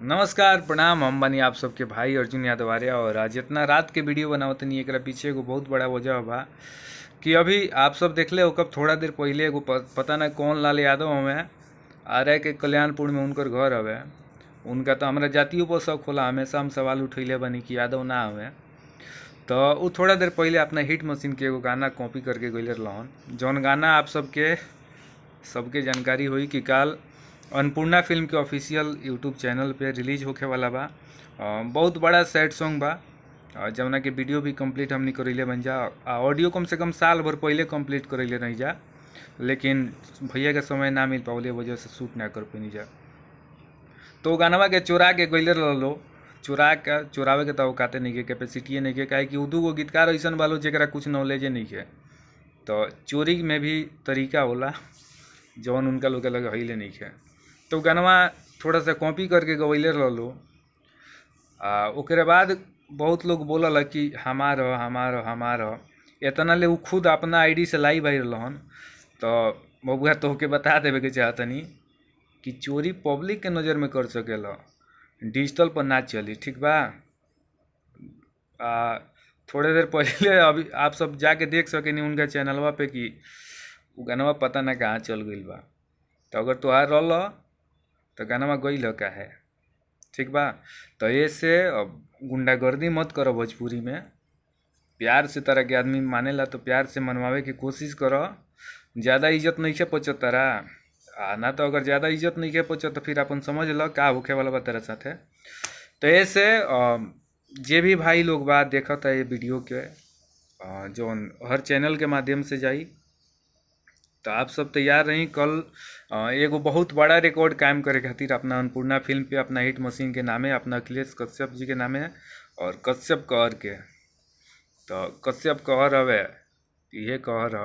नमस्कार प्रणाम हम बनी आप सबके भाई अर्जुन यादव आर्य और आज इतना रात के वीडियो बनाओ नहीं एक पीछे को बहुत बड़ा वजह बा कि अभी आप सब देख ले कब थोड़ा देर पहले एगो पता ना कौन लाल यादव हमें आर्या के कल्याणपुर में उनकर घर हवे उनका तो हमारा जातियों पर शौक होला हमेशा हम सवाल उठैले बनी कि यादव ना हुए तो उ थोड़ा देर पहले अपना हिट मशीन के एगो गाना कॉपी करके गल रहन जौन गाना आप सबके सबके जानकारी हुई कि काल अन्नपूर्णा फिल्म के ऑफिशियल यूट्यूब चैनल पे रिलीज होखे वाला बा बहुत बड़ा सैड सॉन्ग बा जवना के वीडियो भी कंप्लीट हमने करेले बन जा ऑडियो कम से कम साल भर पहले कंप्लीट करेले नहीं जा लेकिन भैया के समय ना मिल पाले वजह से शूट ना कर पैनी जा तो गानवा के चोरा के गैले रहो चोरा के चोरावे के तो औकाते नहीं के कैपेसिटी नहीं के काहे कि उदू गो गीतकार ऐसा बालो जरा कुछ नॉलेजे नहीं है तो चोरी में भी तरीका होला जौन उनका लोग लग हईले नहीं है तो गनवा थोड़ा सा कॉपी करके गवैले रहलू बाद बहुत लोग बोलल कि हमार हमार हमार इतना ले खुद अपना आई डी से लाइव आइल रहलन तो बबुआ तोहके बता देवे के चाहतनी कि चोरी पब्लिक के नज़र में कर सकेला डिजिटल पर ना चली ठीक बा आ थोड़े देर पहले अभी आप सब जाके देख सकेनी उनका चैनलवा पे कि गनवा पता ना कहाँ चल गई बा तो अगर तोहार रहल तो गई गइल है ठीक बा तो ऐसे गुंडागर्दी मत करो भोजपुरी में प्यार से तरह के आदमी मानेला तो प्यार से मनवावे की कोशिश करो ज़्यादा इज्जत नहीं है पचो तारा आ ना तो अगर ज़्यादा इज्जत नहीं है पचो तो फिर अपन समझ लो क्या होखे वाला बा तेरा साथ तो ऐसे जे भी भाई लोग बात देखता ये वीडियो के जो हर चैनल के माध्यम से जाई तो आप सब तैयार रही कल एगो बहुत बड़ा रिकॉर्ड कायम करे खातिर अपना अन्नपूर्णा फिल्म पे अपना हिट मशीन के नामे अपना अखिलेश कश्यप जी के नामे और कश्यप कहर के तो कश्यप कहर हवे ये कहर ह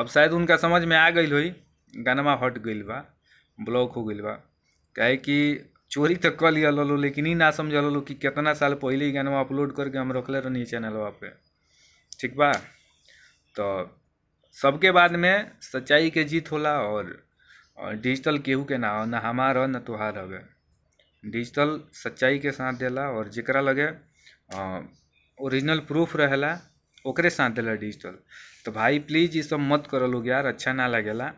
अब शायद उनका समझ में आ गई हुई गानमा हट गई बा ब्लॉक हो गई बा कहे कि चोरी तो कर लिया लो लेकिन ही ना समझ लो कि कितना साल पहले ही गाना अपलोड करके हम रखले रहनी वहाँ पे ठीक बा तो सबके बाद में सच्चाई के जीत होला और डिजिटल केहू के ना हो ना हमार हो ना तोहार हवे डिजिटल सच्चाई के साथ देला और जरा लगे ओरिजिनल प्रूफ रहेला ओकरे साथ देला डिजिटल तो भाई प्लीज़ ये सब मत कर लोग यार अच्छा ना लगेला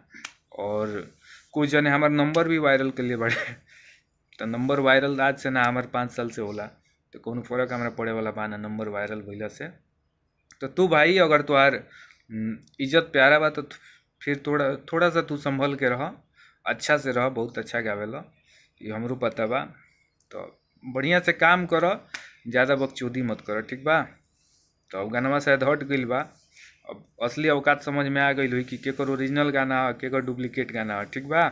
और कुछ जने हमार नंबर भी वायरल के लिए बढ़े तो नंबर वायरल आज से ना हमार पाँच साल से होला तो कौन फर्क हमारा पड़े वाला बाना नंबर वायरल भैया से तो तू भाई अगर तुहार हम्म, इज्जत प्यारा बा तो फिर थोड़ा थोड़ा सा तू संभल के रह अच्छा से रह बहुत अच्छा गावे ये हमरो पता बा तो बढ़िया से काम करह ज़्यादा बकचोदी मत करो ठीक बा तो अब गानवा शायद हट गई बा अब असली अवकात समझ में आ गई हुई कि केकर ओरिजिनल गाना है केकर डुप्लीकेट गाना है ठीक बा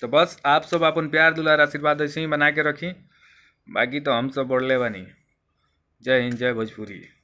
तो बस आप सब अपन प्यार दुलार आशीर्वाद ऐसे ही बना के रखी बाकी तो हम सब बढ़ ले बनी जय हिंद जय भोजपुरी